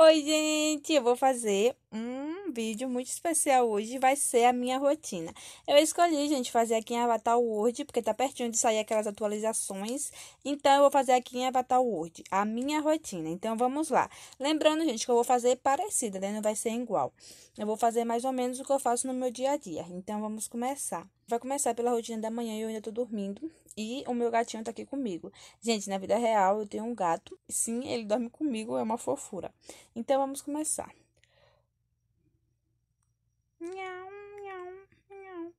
Oi, gente! Eu vou fazer um um vídeo muito especial hoje, vai ser a minha rotina. Eu escolhi, gente, fazer aqui em Avatar Word, porque tá pertinho de sair aquelas atualizações. Então, eu vou fazer aqui em Avatar Word, a minha rotina. Então, vamos lá. Lembrando, gente, que eu vou fazer parecida, né? Não vai ser igual. Eu vou fazer mais ou menos o que eu faço no meu dia a dia. Então, vamos começar. Vai começar pela rotina da manhã, eu ainda tô dormindo. E o meu gatinho tá aqui comigo. Gente, na vida real eu tenho um gato. Sim, ele dorme comigo, é uma fofura. Então vamos começar. Nham, nham, nham.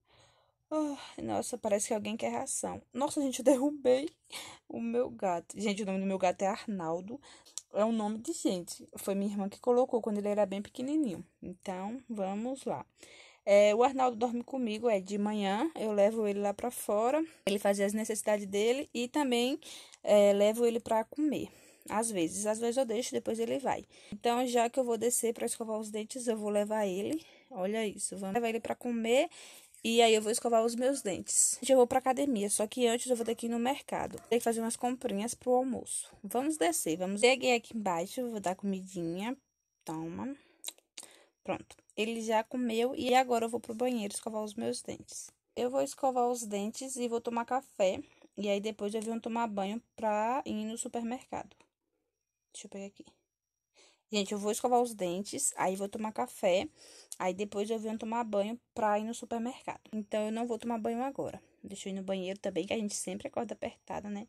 Oh, nossa, parece que alguém quer ração. Nossa, gente, eu derrubei o meu gato. Gente, o nome do meu gato é Arnaldo. É um nome de gente. Foi minha irmã que colocou quando ele era bem pequenininho. Então, vamos lá. É, o Arnaldo dorme comigo, é de manhã, eu levo ele lá para fora, ele fazia as necessidades dele e também é, levo ele para comer. Às vezes, às vezes eu deixo, depois ele vai. Então, já que eu vou descer para escovar os dentes, eu vou levar ele. Olha isso, vamos levar ele para comer e aí eu vou escovar os meus dentes. Eu vou pra academia, só que antes eu vou ter que ir no mercado. Tem que fazer umas comprinhas pro almoço. Vamos descer, vamos. Peguei aqui embaixo, vou dar comidinha. Toma. Pronto. Ele já comeu e agora eu vou pro banheiro escovar os meus dentes. Eu vou escovar os dentes e vou tomar café. E aí depois eu vou tomar banho pra ir no supermercado. Deixa eu pegar aqui. Gente, eu vou escovar os dentes, aí vou tomar café, aí depois eu venho tomar banho pra ir no supermercado. Então, eu não vou tomar banho agora. Deixa eu ir no banheiro também, que a gente sempre acorda apertada, né?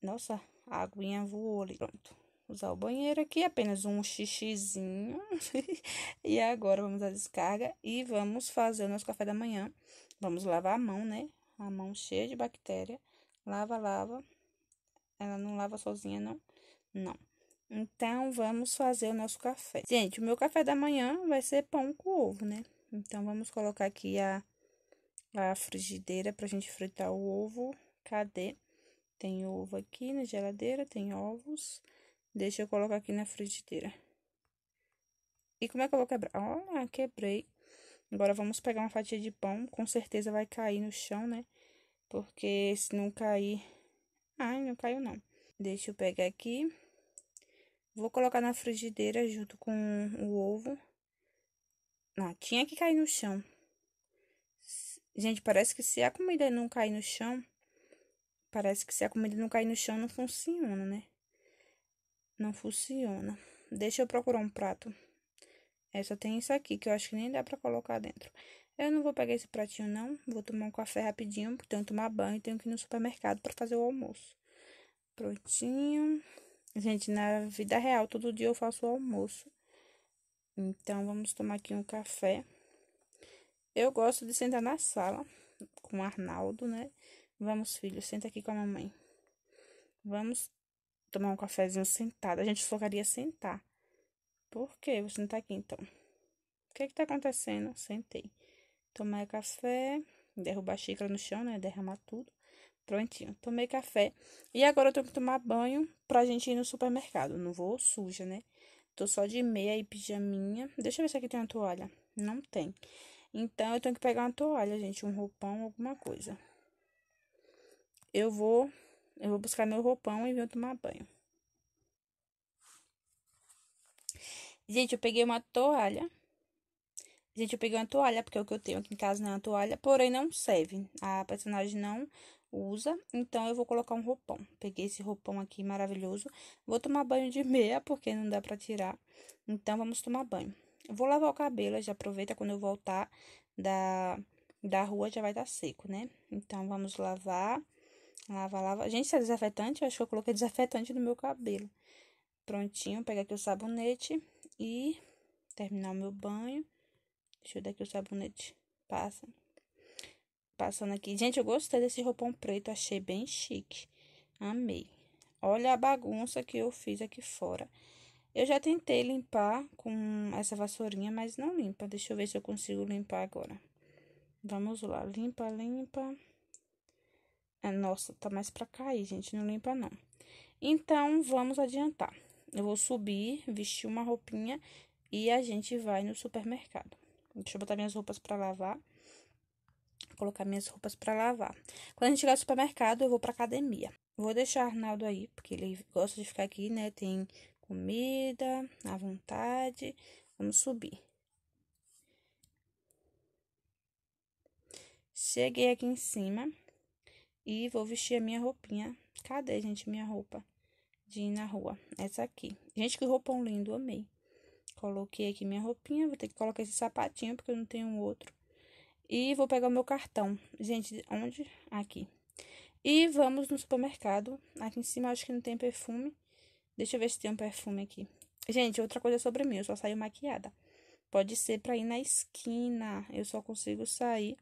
Nossa, a aguinha voou ali. Pronto. Usar o banheiro aqui, apenas um xixizinho. e agora vamos à descarga e vamos fazer o nosso café da manhã. Vamos lavar a mão, né? A mão cheia de bactéria. Lava, lava. Ela não lava sozinha, não. Não. Então, vamos fazer o nosso café. Gente, o meu café da manhã vai ser pão com ovo, né? Então, vamos colocar aqui a, a frigideira pra gente fritar o ovo. Cadê? Tem ovo aqui na geladeira, tem ovos. Deixa eu colocar aqui na frigideira. E como é que eu vou quebrar? Olha, quebrei. Agora, vamos pegar uma fatia de pão. Com certeza vai cair no chão, né? Porque se não cair... Ai, não caiu não. Deixa eu pegar aqui. Vou colocar na frigideira junto com o ovo. Não, tinha que cair no chão. Gente, parece que se a comida não cair no chão, parece que se a comida não cair no chão não funciona, né? Não funciona. Deixa eu procurar um prato. É, só tem isso aqui que eu acho que nem dá pra colocar dentro. Eu não vou pegar esse pratinho, não. Vou tomar um café rapidinho, porque tenho que tomar banho e tenho que ir no supermercado para fazer o almoço. Prontinho. Gente, na vida real, todo dia eu faço o almoço. Então, vamos tomar aqui um café. Eu gosto de sentar na sala com o Arnaldo, né? Vamos, filho, senta aqui com a mamãe. Vamos tomar um cafezinho sentado. A gente focaria sentar. Por quê? Você não tá aqui, então. O que está é que tá acontecendo? Sentei. Tomar café, derrubar a xícara no chão, né? Derramar tudo. Prontinho. Tomei café. E agora eu tenho que tomar banho pra gente ir no supermercado. Não vou suja, né? Tô só de meia e pijaminha. Deixa eu ver se aqui tem uma toalha. Não tem. Então, eu tenho que pegar uma toalha, gente. Um roupão, alguma coisa. Eu vou... Eu vou buscar meu roupão e vou tomar banho. Gente, eu peguei uma toalha. Gente, eu peguei uma toalha, porque é o que eu tenho aqui em casa não é uma toalha, porém não serve. A personagem não usa, então eu vou colocar um roupão. Peguei esse roupão aqui maravilhoso. Vou tomar banho de meia, porque não dá para tirar. Então vamos tomar banho. vou lavar o cabelo, já aproveita quando eu voltar da da rua já vai estar seco, né? Então vamos lavar. Lava, lava. Gente, isso é desinfetante? Eu acho que eu coloquei desinfetante no meu cabelo. Prontinho, pegar aqui o sabonete e terminar o meu banho. Deixa eu dar aqui o sabonete. Passa. Passando aqui. Gente, eu gostei desse roupão preto. Achei bem chique. Amei. Olha a bagunça que eu fiz aqui fora. Eu já tentei limpar com essa vassourinha, mas não limpa. Deixa eu ver se eu consigo limpar agora. Vamos lá. Limpa, limpa. É, nossa, tá mais pra cair, gente. Não limpa, não. Então, vamos adiantar. Eu vou subir, vestir uma roupinha e a gente vai no supermercado. Deixa eu botar minhas roupas para lavar colocar minhas roupas para lavar. Quando a gente chegar ao supermercado, eu vou para academia. Vou deixar o Arnaldo aí, porque ele gosta de ficar aqui, né? Tem comida à vontade. Vamos subir. Cheguei aqui em cima e vou vestir a minha roupinha. Cadê, gente, minha roupa de ir na rua? Essa aqui. Gente, que roupão lindo, amei. Coloquei aqui minha roupinha, vou ter que colocar esse sapatinho porque eu não tenho outro. E vou pegar o meu cartão. Gente, onde? Aqui. E vamos no supermercado. Aqui em cima acho que não tem perfume. Deixa eu ver se tem um perfume aqui. Gente, outra coisa sobre mim, eu só saio maquiada. Pode ser pra ir na esquina. Eu só consigo sair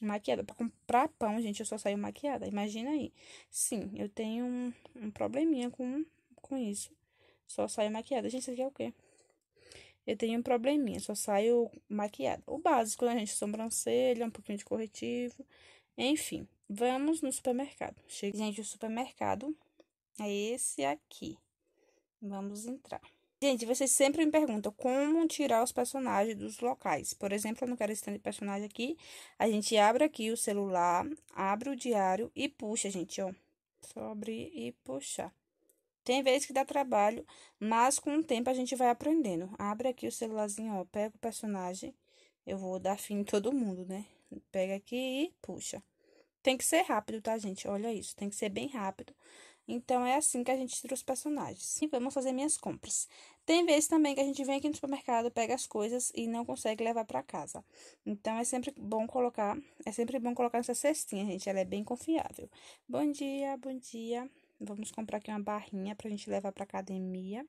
maquiada. Pra comprar pão, gente, eu só saio maquiada. Imagina aí. Sim, eu tenho um, um probleminha com, com isso. Só saio maquiada. Gente, isso aqui é o quê? Eu tenho um probleminha, só saio maquiada. O básico, né, gente? Sobrancelha, um pouquinho de corretivo. Enfim, vamos no supermercado. Chega, gente, o supermercado é esse aqui. Vamos entrar. Gente, vocês sempre me perguntam como tirar os personagens dos locais. Por exemplo, eu não quero esse tanto de personagem aqui. A gente abre aqui o celular, abre o diário e puxa, gente, ó. Só abrir e puxar. Tem vezes que dá trabalho, mas com o tempo a gente vai aprendendo. Abre aqui o celularzinho, ó, pega o personagem. Eu vou dar fim em todo mundo, né? Pega aqui e puxa. Tem que ser rápido, tá, gente? Olha isso, tem que ser bem rápido. Então, é assim que a gente tira os personagens. E vamos fazer minhas compras. Tem vezes também que a gente vem aqui no supermercado, pega as coisas e não consegue levar para casa. Então, é sempre bom colocar, é sempre bom colocar essa cestinha, gente. Ela é bem confiável. Bom dia, bom dia. Vamos comprar aqui uma barrinha pra gente levar pra academia.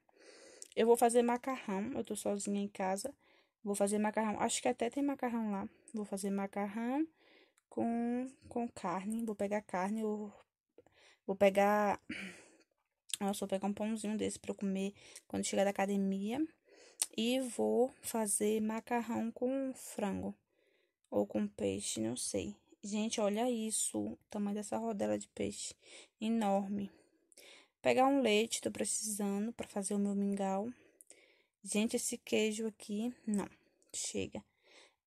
Eu vou fazer macarrão, eu tô sozinha em casa. Vou fazer macarrão, acho que até tem macarrão lá. Vou fazer macarrão com, com carne. Vou pegar carne, eu vou pegar. Nossa, vou pegar um pãozinho desse pra eu comer quando chegar da academia. E vou fazer macarrão com frango ou com peixe, não sei. Gente, olha isso, o tamanho dessa rodela de peixe, enorme. Pegar um leite, tô precisando para fazer o meu mingau. Gente, esse queijo aqui, não, chega.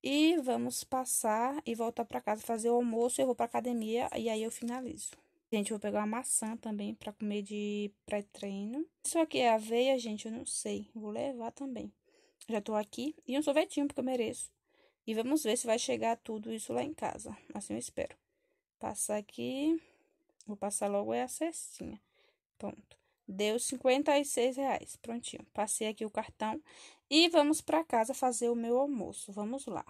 E vamos passar e voltar para casa fazer o almoço, eu vou para academia e aí eu finalizo. Gente, vou pegar uma maçã também para comer de pré-treino. Isso aqui é aveia, gente, eu não sei. Vou levar também. Já tô aqui. E um sorvetinho, porque eu mereço. E vamos ver se vai chegar tudo isso lá em casa. Assim eu espero. Passar aqui. Vou passar logo é a cestinha. Pronto. Deu 56 reais. Prontinho. Passei aqui o cartão. E vamos para casa fazer o meu almoço. Vamos lá.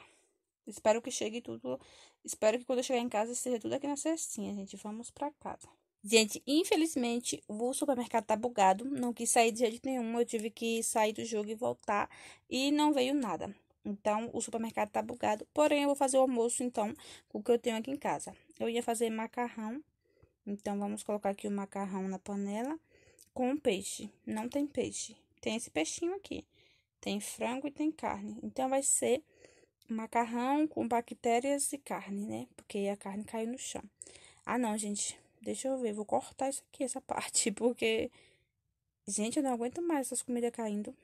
Espero que chegue tudo. Espero que quando eu chegar em casa esteja tudo aqui na cestinha, gente. Vamos para casa. Gente, infelizmente o supermercado tá bugado. Não quis sair de jeito nenhum. Eu tive que sair do jogo e voltar. E não veio nada. Então, o supermercado tá bugado. Porém, eu vou fazer o almoço, então, com o que eu tenho aqui em casa. Eu ia fazer macarrão. Então, vamos colocar aqui o macarrão na panela com peixe. Não tem peixe. Tem esse peixinho aqui. Tem frango e tem carne. Então, vai ser macarrão com bactérias e carne, né? Porque a carne caiu no chão. Ah, não, gente. Deixa eu ver. Vou cortar isso aqui, essa parte. Porque, gente, eu não aguento mais essas comidas caindo.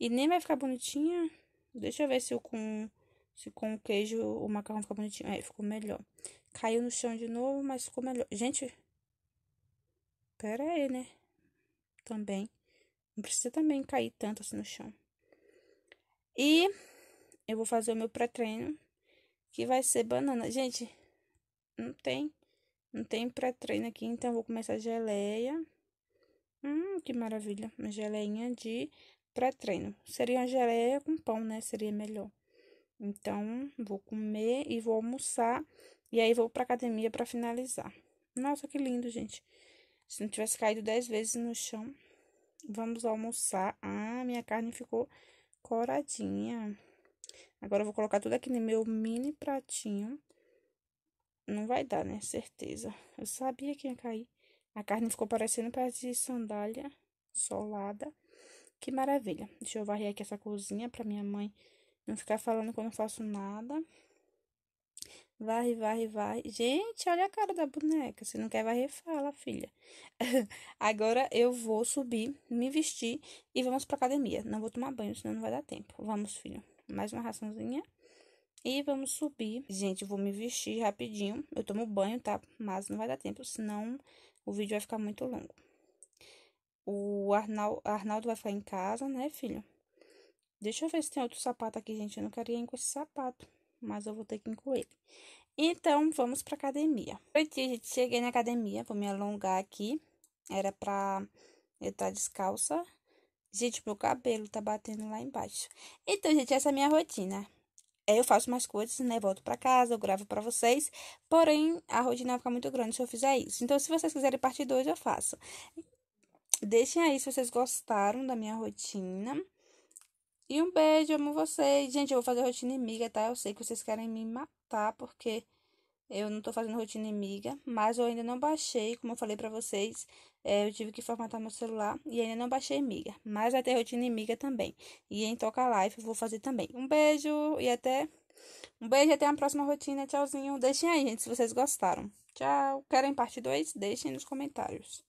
E nem vai ficar bonitinha. Deixa eu ver se com se com o queijo o macarrão ficou bonitinho. É, ficou melhor. Caiu no chão de novo, mas ficou melhor. Gente, pera aí, né? Também. Não precisa também cair tanto assim no chão. E eu vou fazer o meu pré-treino, que vai ser banana. Gente, não tem, não tem pré-treino aqui, então eu vou começar a geleia. Hum, que maravilha. Uma geleinha de pré-treino. Seria uma geleia com pão, né? Seria melhor. Então, vou comer e vou almoçar. E aí, vou pra academia para finalizar. Nossa, que lindo, gente. Se não tivesse caído dez vezes no chão. Vamos almoçar. Ah, minha carne ficou coradinha. Agora, eu vou colocar tudo aqui no meu mini pratinho. Não vai dar, né? Certeza. Eu sabia que ia cair. A carne ficou parecendo um pedaço de sandália solada. Que maravilha. Deixa eu varrer aqui essa cozinha pra minha mãe não ficar falando que eu não faço nada. Varre, varre, varre. Gente, olha a cara da boneca. Se não quer varrer, fala, filha. Agora eu vou subir, me vestir e vamos pra academia. Não vou tomar banho, senão não vai dar tempo. Vamos, filho. Mais uma raçãozinha. E vamos subir. Gente, vou me vestir rapidinho. Eu tomo banho, tá? Mas não vai dar tempo, senão o vídeo vai ficar muito longo. O Arnaldo, Arnaldo vai ficar em casa, né, filho? Deixa eu ver se tem outro sapato aqui, gente. Eu não queria ir com esse sapato, mas eu vou ter que ir com ele. Então, vamos pra academia. Oi, gente. Cheguei na academia, vou me alongar aqui. Era pra eu estar tá descalça. Gente, meu cabelo tá batendo lá embaixo. Então, gente, essa é a minha rotina. É, eu faço mais coisas, né? Volto para casa, eu gravo para vocês. Porém, a rotina fica muito grande se eu fizer isso. Então, se vocês quiserem parte 2, eu faço. Deixem aí se vocês gostaram da minha rotina. E um beijo, amo vocês. Gente, eu vou fazer rotina inimiga, tá? Eu sei que vocês querem me matar, porque eu não tô fazendo rotina inimiga. Mas eu ainda não baixei, como eu falei pra vocês, é, eu tive que formatar meu celular e ainda não baixei inimiga. Mas vai ter rotina inimiga também. E em Toca Life eu vou fazer também. Um beijo e até. Um beijo e até a próxima rotina. Tchauzinho. Deixem aí, gente, se vocês gostaram. Tchau. Querem parte 2? Deixem nos comentários.